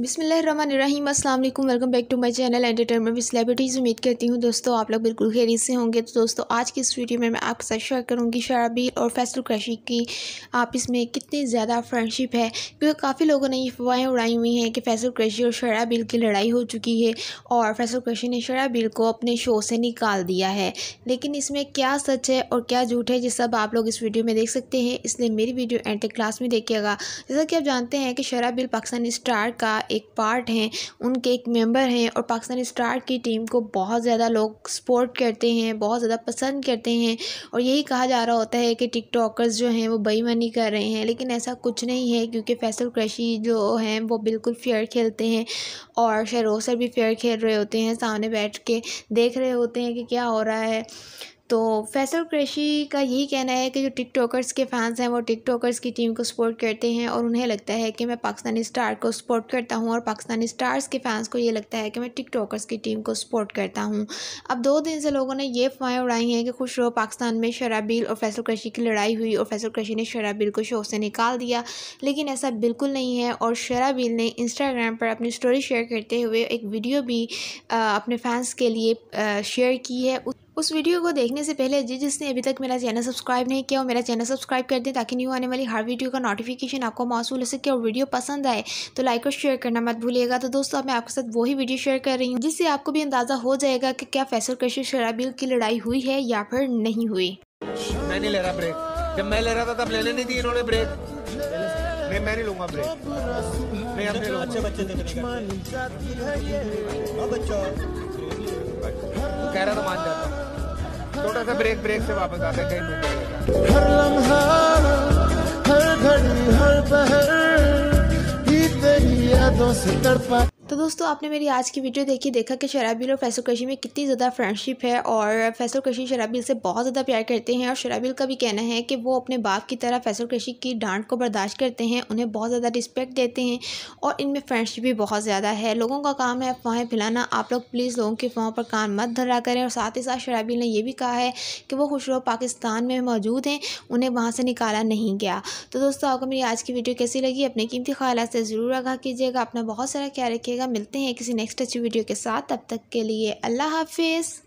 बिसमीम अल्लाम welcome back to my channel entertainment with celebrities उम्मीद करती हूँ दोस्तों आप लोग बिल्कुल खेरी से होंगे तो दोस्तों आज की इस वीडियो में मैं आपके साथ शेयर करूँगी शराबी और फैसल क्रशी की आप इसमें कितनी ज़्यादा फ्रेंडशिप है क्योंकि काफ़ी लोगों ने ये फवाहें उड़ाई हुई हैं कि फैसल क्रशी और शराबिल की लड़ाई हो चुकी है और फैसल क्रशी ने शराबिल को अपने शो से निकाल दिया है लेकिन इसमें क्या सच है और क्या झूठ है ये सब आप लोग इस वीडियो में देख सकते हैं इसलिए मेरी वीडियो एंड तक क्लास में देखिएगा जैसा कि आप जानते हैं कि शराबील पाकिस्तानी स्टार का एक पार्ट हैं उनके एक मेंबर हैं और पाकिस्तान स्टार की टीम को बहुत ज़्यादा लोग सपोर्ट करते हैं बहुत ज़्यादा पसंद करते हैं और यही कहा जा रहा होता है कि टिकटॉकर्स जो हैं वो बेईमानी कर रहे हैं लेकिन ऐसा कुछ नहीं है क्योंकि फैसल क्रशी जो हैं वो बिल्कुल फेयर खेलते हैं और शेरोसर भी फेयर खेल रहे होते हैं सामने बैठ के देख रहे होते हैं कि क्या हो रहा है तो फैसल क्रेशी का यही कहना है कि जो टिक टॉकर्स के फैंस हैं वो टिक टॉकर्स की टीम को सपोर्ट करते हैं और उन्हें लगता है कि मैं पाकिस्तानी स्टार को सपोर्ट करता हूँ और पाकिस्तानी स्टार्स के फैंस को ये लगता है कि मैं टिक टॉकर्स की टीम को सपोर्ट करता हूँ अब दो दिन से लोगों ने ये अफवाहें उड़ाई हैं कि खुश रहो पाकिस्तान में शराबील और फैसल क्रेशी की लड़ाई हुई और फैसल क्रेशी ने शराबील को शो से निकाल दिया लेकिन ऐसा बिल्कुल नहीं है और शराबील ने इंस्टाग्राम पर अपनी स्टोरी शेयर करते हुए एक वीडियो भी अपने फैंस के लिए शेयर की है उस वीडियो को देखने से पहले जिस जिसने अभी तक मेरा चैनल सब्सक्राइब नहीं किया और मेरा चैनल सब्सक्राइब कर दें ताकि न्यू आने वाली हर वीडियो का नोटिफिकेशन आपको मौसू हो सके और वीडियो पसंद आए तो लाइक और शेयर करना मत भूलिएगा तो दोस्तों मैं आपके साथ वही वीडियो शेयर कर रही हूँ जिससे आपको भी अंदाज़ा हो जाएगा कि क्या फैसल कशी शराबी की लड़ाई हुई है या फिर नहीं हुई मैं नहीं ले रहा ब्रेक जब मैं ले रहा था तब लेने नहीं दी इन्होंने ब्रेक नहीं मैं नहीं लूंगा ब्रेक नहीं हमने बच्चे बच्चे पर वो कह रहा तो मान जाता छोटा सा ब्रेक ब्रेक से वापस आते है कहीं हर लम्हा हर घड़ी हर पहर ही तेरी यादों से तड़पा दोस्तों आपने मेरी आज की वीडियो देखी देखा कि शराबिल और फैसल कशी में कितनी ज़्यादा फ्रेंडशिप है और फैसल कशी शराबिल से बहुत ज़्यादा प्यार करते हैं और शराबिल का भी कहना है कि वो अपने बाप की तरह फैसल कशी की डांट को बर्दाश्त करते हैं उन्हें बहुत ज़्यादा रिस्पेक्ट देते हैं और इनमें फ्रेंडशिप भी बहुत ज़्यादा है लोगों का काम है अफवाहें फैलाना आप लोग प्लीज़ लोगों की अफवाहों पर कान मत धरा करें और साथ ही साथ शराबिल ने यह भी कहा है कि वो खुशरो पाकिस्तान में मौजूद हैं उन्हें वहाँ से निकाला नहीं गया तो दोस्तों आपको मेरी आज की वीडियो कैसी लगी अपने कीमती ख्याल से ज़रूर आगा कीजिएगा अपना बहुत सारा ख्याल रखिएगा मिलते हैं किसी नेक्स्ट अच्छी वीडियो के साथ तब तक के लिए अल्लाह हाफिज़